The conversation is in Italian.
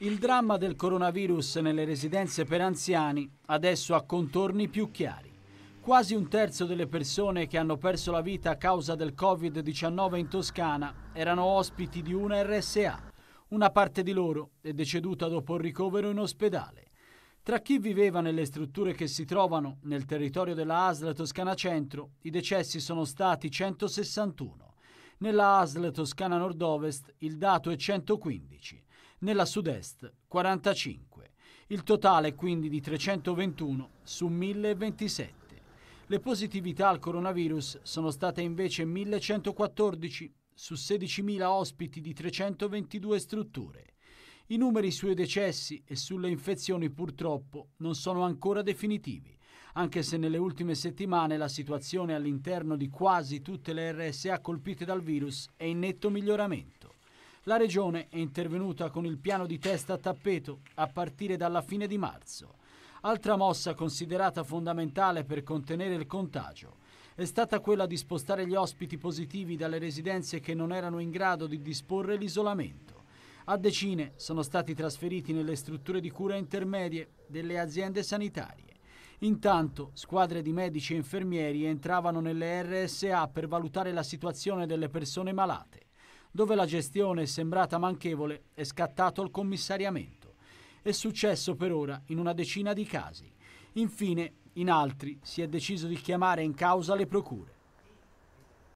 Il dramma del coronavirus nelle residenze per anziani adesso ha contorni più chiari. Quasi un terzo delle persone che hanno perso la vita a causa del Covid-19 in Toscana erano ospiti di una RSA. Una parte di loro è deceduta dopo il ricovero in ospedale. Tra chi viveva nelle strutture che si trovano nel territorio della ASL Toscana Centro, i decessi sono stati 161. Nella ASL Toscana Nord-Ovest il dato è 115 nella sud-est 45. Il totale quindi di 321 su 1027. Le positività al coronavirus sono state invece 1114 su 16.000 ospiti di 322 strutture. I numeri sui decessi e sulle infezioni purtroppo non sono ancora definitivi, anche se nelle ultime settimane la situazione all'interno di quasi tutte le RSA colpite dal virus è in netto miglioramento. La Regione è intervenuta con il piano di testa a tappeto a partire dalla fine di marzo. Altra mossa considerata fondamentale per contenere il contagio è stata quella di spostare gli ospiti positivi dalle residenze che non erano in grado di disporre l'isolamento. A decine sono stati trasferiti nelle strutture di cura intermedie delle aziende sanitarie. Intanto squadre di medici e infermieri entravano nelle RSA per valutare la situazione delle persone malate dove la gestione è sembrata manchevole, è scattato il commissariamento. È successo per ora in una decina di casi. Infine, in altri si è deciso di chiamare in causa le procure.